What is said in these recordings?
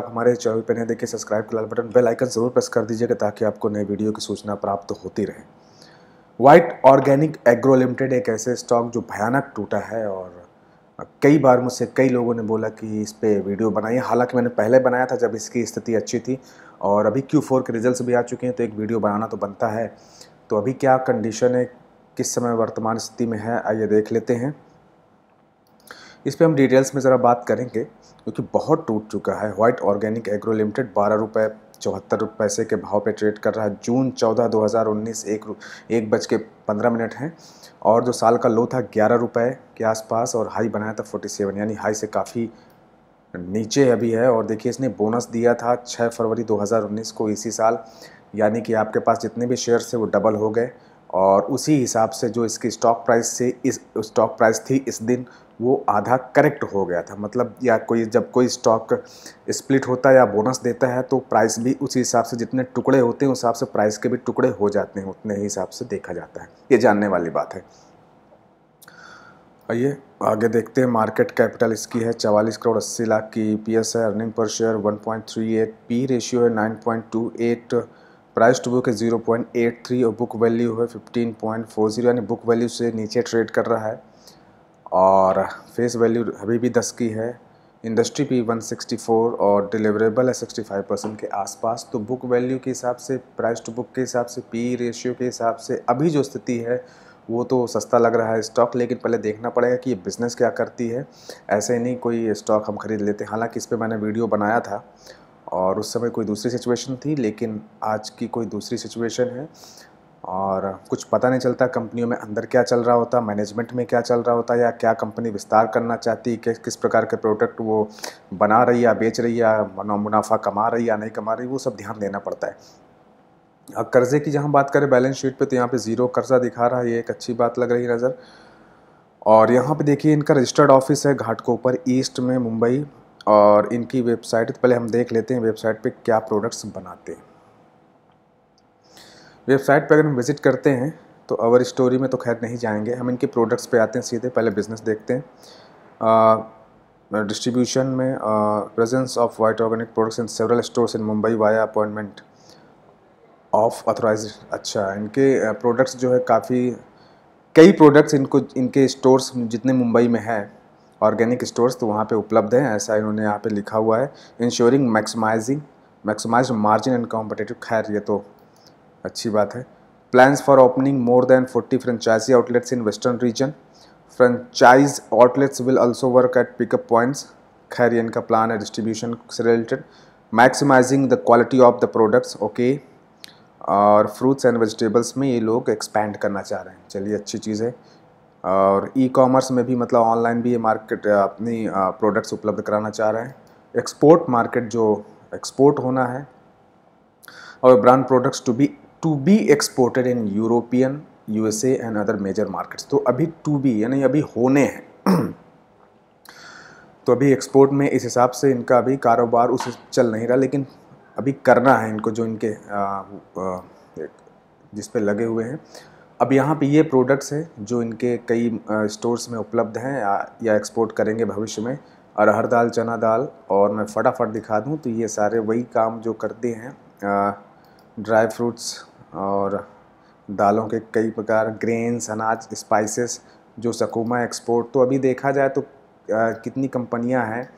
आप हमारे चैनल पर नहीं देखिए सब्सक्राइब के लाल बटन बेल आइकन ज़रूर प्रेस कर दीजिएगा ताकि आपको नए वीडियो की सूचना प्राप्त होती रहे वाइट ऑर्गेनिक एग्रो लिमिटेड एक ऐसे स्टॉक जो भयानक टूटा है और कई बार मुझसे कई लोगों ने बोला कि इस पर वीडियो बनाइए हालांकि मैंने पहले बनाया था जब इसकी स्थिति अच्छी थी और अभी क्यू फोर के रिजल्ट भी आ चुके हैं तो एक वीडियो बनाना तो बनता है तो अभी क्या कंडीशन है किस समय वर्तमान स्थिति में है आइए देख लेते हैं इस पर हम डिटेल्स में ज़रा बात करेंगे जो कि बहुत टूट चुका है व्हाइट ऑर्गेनिक एग्रो लिमिटेड बारह रुपये चौहत्तर पैसे के भाव पे ट्रेड कर रहा है जून चौदह दो हज़ार उन्नीस एक एक बज के पंद्रह मिनट हैं और जो साल का लो था ग्यारह रुपये के आसपास और हाई बनाया था फोर्टी सेवन यानी हाई से काफ़ी नीचे अभी है और देखिए इसने बोनस दिया था छः फरवरी उन्नीस को इसी साल यानी कि आपके पास जितने भी शेयर्स थे वो डबल हो गए और उसी हिसाब से जो इसकी स्टॉक प्राइस से इस स्टॉक प्राइस थी इस दिन वो आधा करेक्ट हो गया था मतलब या कोई जब कोई स्टॉक स्प्लिट होता है या बोनस देता है तो प्राइस भी उसी हिसाब से जितने टुकड़े होते हैं उस हिसाब से प्राइस के भी टुकड़े हो जाते हैं उतने ही हिसाब से देखा जाता है ये जानने वाली बात है आइए आगे देखते हैं मार्केट कैपिटल इसकी है चवालीस करोड़ अस्सी लाख की ई है earning per share one P ratio है नाइन प्राइस टू बुक है जीरो और बुक वैल्यू है फिफ्टीन यानी बुक वैल्यू से नीचे ट्रेड कर रहा है और फेस वैल्यू अभी भी दस की है इंडस्ट्री पी 164 और डिलीवरेबल है 65 परसेंट के आसपास तो बुक वैल्यू के हिसाब से प्राइस टू बुक के हिसाब से पी रेशियो के हिसाब से अभी जो स्थिति है वो तो सस्ता लग रहा है स्टॉक लेकिन पहले देखना पड़ेगा कि ये बिज़नेस क्या करती है ऐसे नहीं कोई स्टॉक हम खरीद लेते हालांकि इस पर मैंने वीडियो बनाया था और उस समय कोई दूसरी सिचुएशन थी लेकिन आज की कोई दूसरी सिचुएशन है और कुछ पता नहीं चलता कंपनियों में अंदर क्या चल रहा होता मैनेजमेंट में क्या चल रहा होता या क्या कंपनी विस्तार करना चाहती है कि किस प्रकार के प्रोडक्ट वो बना रही या बेच रही या मुनाफा कमा रही या नहीं कमा रही वो सब ध्यान देना पड़ता है कर्ज़े की जहाँ बात करें बैलेंस शीट पे तो यहाँ पे ज़ीरो कर्ज़ा दिखा रहा है ये एक अच्छी बात लग रही है नज़र और यहाँ पे देखिए इनका रजिस्टर्ड ऑफिस है घाटकोपर ईस्ट में मुंबई और इनकी वेबसाइट पहले हम देख लेते हैं वेबसाइट पे क्या प्रोडक्ट्स बनाते हैं वेबसाइट पर अगर हम विज़िट करते हैं तो अवर स्टोरी में तो खैर नहीं जाएंगे हम इनके प्रोडक्ट्स पे आते हैं सीधे पहले बिज़नेस देखते हैं डिस्ट्रीब्यूशन में presence of white organic products in several stores in Mumbai via appointment of authorise अच्छा इनके प्रोडक्ट्स जो है काफ़ी कई प्रोडक्ट्स इनको इनके स्टोर्स जितने मुंबई में हैं ऑर्गेनिक स्टोर्स तो वहाँ पे उपलब्ध हैं ऐसा इन्होंने यहाँ पे लिखा हुआ है ensuring maximising maximise margin and competitive खैर ये तो अच्छी बात है plans for opening more than 40 franchisee outlets in western region franchise outlets will also work at pickup points खैर इनका प्लान है डिस्ट्रीब्यूशन से related maximising the quality of the products okay और फ्रूट्स एंड वेजिटेबल्स में ये लोग expand करना चाह रहे हैं चलिए अच्छी चीज़ है और ई कॉमर्स में भी मतलब ऑनलाइन भी ये मार्केट अपनी प्रोडक्ट्स उपलब्ध कराना चाह रहे हैं एक्सपोर्ट मार्केट जो एक्सपोर्ट होना है और brand products to be to be exported in European USA and other major markets तो अभी टू बी यानी अभी होने हैं तो अभी एक्सपोर्ट में इस हिसाब से इनका अभी कारोबार उसे चल नहीं रहा लेकिन अभी करना है इनको जो इनके जिस पे लगे हुए हैं अब यहाँ पे ये प्रोडक्ट्स हैं जो इनके कई स्टोर्स में उपलब्ध हैं या एक्सपोर्ट करेंगे भविष्य में अरहर दाल चना दाल और मैं फटाफट दिखा दूँ तो ये सारे वही काम जो करते हैं ड्राई फ्रूट्स और दालों के कई प्रकार ग्रेन्स अनाज स्पाइसेस जो सकुमा एक्सपोर्ट तो अभी देखा जाए तो आ, कितनी कंपनियां हैं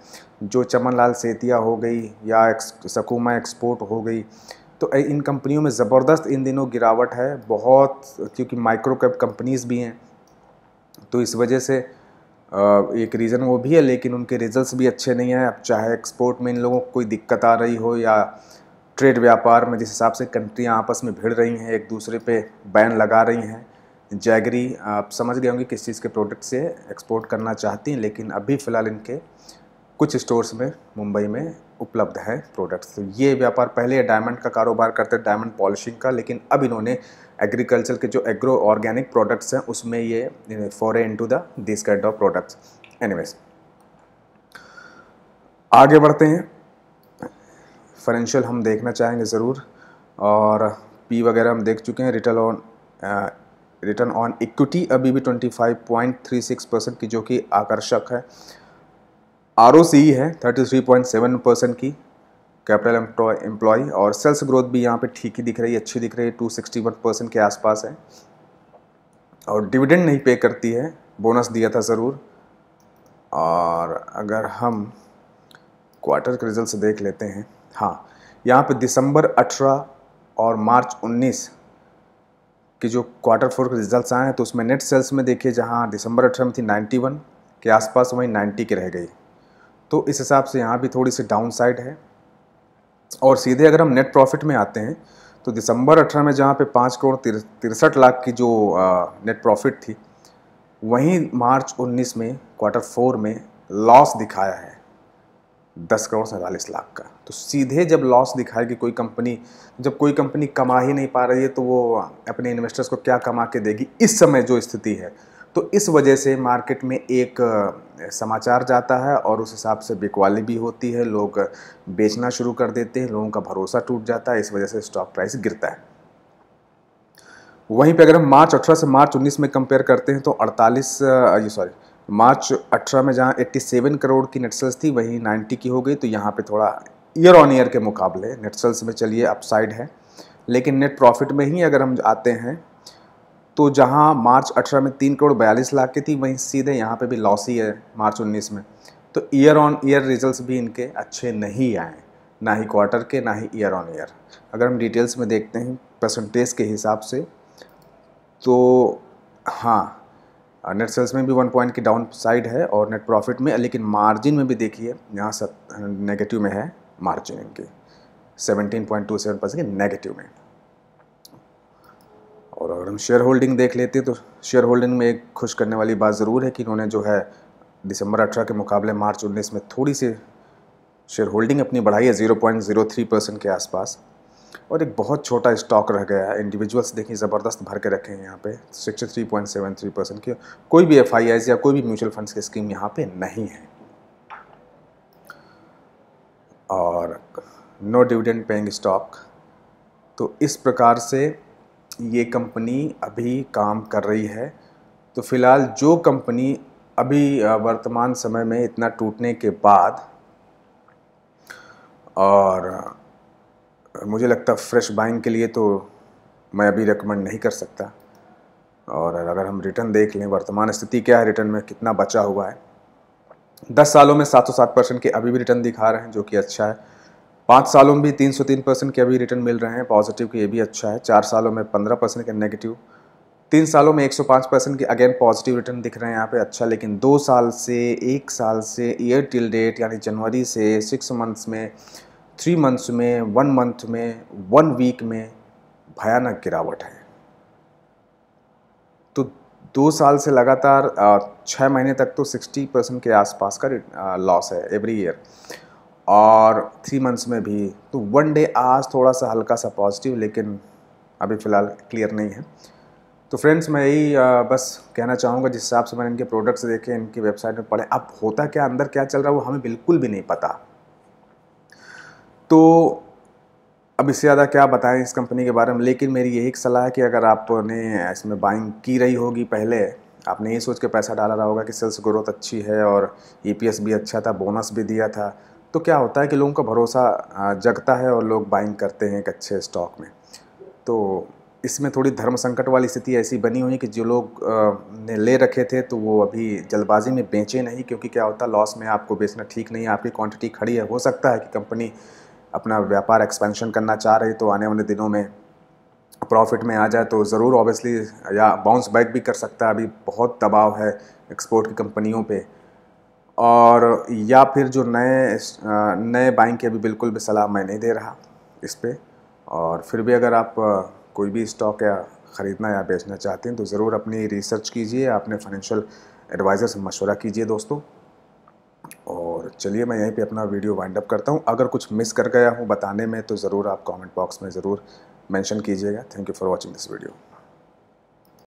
जो चमन लाल सेतिया हो गई या एक्स, सकुमा एक्सपोर्ट हो गई तो इन कंपनियों में ज़बरदस्त इन दिनों गिरावट है बहुत क्योंकि माइक्रो कैप कंपनीज़ भी हैं तो इस वजह से एक रीज़न वो भी है लेकिन उनके रिजल्ट्स भी अच्छे नहीं हैं अब चाहे एक्सपोर्ट में इन लोगों को कोई दिक्कत आ रही हो या ट्रेड व्यापार में जिस हिसाब से कंट्रियाँ आपस में भिड़ रही हैं एक दूसरे पे बैन लगा रही हैं जैगरी आप समझ गए होंगे किस चीज़ के प्रोडक्ट से एक्सपोर्ट करना चाहती हैं लेकिन अभी फ़िलहाल इनके कुछ स्टोर्स में मुंबई में उपलब्ध हैं प्रोडक्ट्स तो ये व्यापार पहले डायमंड का कारोबार करते डायमंड पॉलिशिंग का लेकिन अब इन्होंने एग्रीकल्चर के जो एग्रो ऑर्गेनिक प्रोडक्ट्स हैं उसमें ये foreign to the this kind of products anyways आगे बढ़ते हैं फाइनेंशियल हम देखना चाहेंगे ज़रूर और पी वगैरह हम देख चुके हैं return on return on equity अभी भी 25.36 परसेंट की जो कि आकर्षक है आर है 33.7 परसेंट की कैपिटल एम्प्लॉय और सेल्स ग्रोथ भी यहाँ पे ठीक ही दिख रही है अच्छी दिख रही है 261 परसेंट के आसपास है और डिविडेंड नहीं पे करती है बोनस दिया था ज़रूर और अगर हम क्वार्टर के रिजल्ट देख लेते हैं हाँ यहाँ पे दिसंबर 18 और मार्च 19 के जो क्वार्टर फोर के रिजल्ट्स आए हैं तो उसमें नेट सेल्स में देखिए जहाँ दिसंबर अठारह में थी 91 के आसपास वहीं 90 के रह गई तो इस हिसाब से यहाँ भी थोड़ी सी डाउन साइड है और सीधे अगर हम नेट प्रॉफिट में आते हैं तो दिसंबर अठारह में जहाँ पे पाँच करोड़ तिरसठ लाख की जो नेट प्रॉफिट थी वहीं मार्च 19 में क्वार्टर फोर में लॉस दिखाया है दस करोड़ सैंतालीस लाख का तो सीधे जब लॉस दिखाए कि कोई कंपनी जब कोई कंपनी कमा ही नहीं पा रही है तो वो अपने इन्वेस्टर्स को क्या कमा के देगी इस समय जो स्थिति है तो इस वजह से मार्केट में एक समाचार जाता है और उस हिसाब से बिकवाली भी होती है लोग बेचना शुरू कर देते हैं लोगों का भरोसा टूट जाता है इस वजह से स्टॉक प्राइस गिरता है वहीं पे अगर हम मार्च अठारह से मार्च उन्नीस में कंपेयर करते हैं तो अड़तालीस सॉरी मार्च 18 में जहां 87 करोड़ की नेटसल्स थी वहीं 90 की हो गई तो यहाँ पे थोड़ा ईयर ऑन ईयर के मुकाबले नेटसल्स में चलिए अपसाइड है लेकिन नेट प्रॉफिट में ही अगर हम आते हैं तो जहाँ मार्च 18 में तीन करोड़ बयालीस लाख की थी वहीं सीधे यहाँ पे भी लॉस ही है मार्च 19 में तो ईयर ऑन ईयर रिज़ल्ट भी इनके अच्छे नहीं आए ना ही क्वार्टर के ना ही ईयर ऑन ईयर अगर हम डिटेल्स में देखते हैं परसेंटेज के हिसाब से तो हाँ नेट सेल्स में भी वन पॉइंट की डाउन साइड है और नेट प्रॉफिट में लेकिन मार्जिन में भी देखिए यहाँ सब नेगेटिव हाँ, में है मार्जिन की seventeen point two seven percent negative में और अगर हम शेयर होल्डिंग देख लेते तो शेयर होल्डिंग में एक खुश करने वाली बात ज़रूर है कि उन्होंने जो है दिसंबर अठारह के मुकाबले मार्च उन्नीस में थोड़ी सी शेयर होल्डिंग अपनी बढ़ाई है zero point zero three percent के आसपास और एक बहुत छोटा स्टॉक रह गया है इंडिविजुअल्स देखिए ज़बरदस्त भर के रखे हैं यहाँ पे 63.73 परसेंट की कोई भी एफ या कोई भी म्यूचुअल फंड्स की स्कीम यहाँ पे नहीं है और नो डिविडेंड पेइंग स्टॉक तो इस प्रकार से ये कंपनी अभी काम कर रही है तो फिलहाल जो कंपनी अभी वर्तमान समय में इतना टूटने के बाद और मुझे लगता फ्रेश बाइंग के लिए तो मैं अभी रिकमेंड नहीं कर सकता और अगर हम रिटर्न देख लें वर्तमान स्थिति क्या है रिटर्न में कितना बचा हुआ है दस सालों में सात सौ सात परसेंट के अभी भी रिटर्न दिखा रहे हैं जो कि अच्छा है पाँच सालों में भी तीन सौ तीन परसेंट के अभी रिटर्न मिल रहे हैं पॉजिटिव के ये भी अच्छा है चार सालों में पंद्रह परसेंट के नेगेटिव तीन सालों में एक सौ पाँच परसेंट के अगेन पॉजिटिव रिटर्न दिख रहे हैं यहाँ पे अच्छा लेकिन दो साल से एक साल से ईयर टिल डेट यानी जनवरी से सिक्स मंथ्स में थ्री मंथ्स में वन मंथ में वन वीक में भयानक गिरावट है तो दो साल से लगातार छः महीने तक तो सिक्सटी परसेंट के आसपास का लॉस है एवरी ईयर और थ्री मंथ्स में भी तो वन डे आज थोड़ा सा हल्का सा पॉजिटिव लेकिन अभी फ़िलहाल क्लियर नहीं है तो फ्रेंड्स मैं यही बस कहना चाहूँगा जिस हिसाब से मैंने इनके प्रोडक्ट्स देखे इनकी वेबसाइट में पढ़े अब होता क्या अंदर क्या चल रहा है वो हमें बिल्कुल भी नहीं पता तो अब इससे ज़्यादा क्या बताएं इस कंपनी के बारे में लेकिन मेरी यही सलाह है कि अगर आपने इसमें बाइंग की रही होगी पहले आपने ये सोच के पैसा डाला रहा होगा कि सेल्स ग्रोथ अच्छी है और ई e भी अच्छा था बोनस भी दिया था तो क्या होता है कि लोगों का भरोसा जगता है और लोग बाइंग करते हैं एक अच्छे स्टॉक में तो इसमें थोड़ी धर्म संकट वाली स्थिति ऐसी बनी हुई कि जो लोग ने ले रखे थे तो वो अभी जल्दबाजी में बेचे नहीं क्योंकि क्या होता लॉस में आपको बेचना ठीक नहीं है आपकी क्वांटिटी खड़ी है हो सकता है कि कंपनी अपना व्यापार एक्सपेंशन करना चाह रहे तो आने वाले दिनों में प्रॉफिट में आ जाए तो ज़रूर ऑब्वियसली या बाउंस बैक भी कर सकता है अभी बहुत दबाव है एक्सपोर्ट की कंपनियों पे और या फिर जो नए नए बाइंग की अभी बिल्कुल भी सलाह मैं नहीं दे रहा इस पर और फिर भी अगर आप कोई भी स्टॉक या ख़रीदना या बेचना चाहते हैं तो ज़रूर अपनी रिसर्च कीजिए अपने फाइनेंशियल एडवाइज़र से मशवरा कीजिए दोस्तों और चलिए मैं यहीं पे अपना वीडियो वाइंड अप करता हूँ अगर कुछ मिस कर गया हूँ बताने में तो ज़रूर आप कमेंट बॉक्स में ज़रूर मेंशन कीजिएगा thank you for watching this video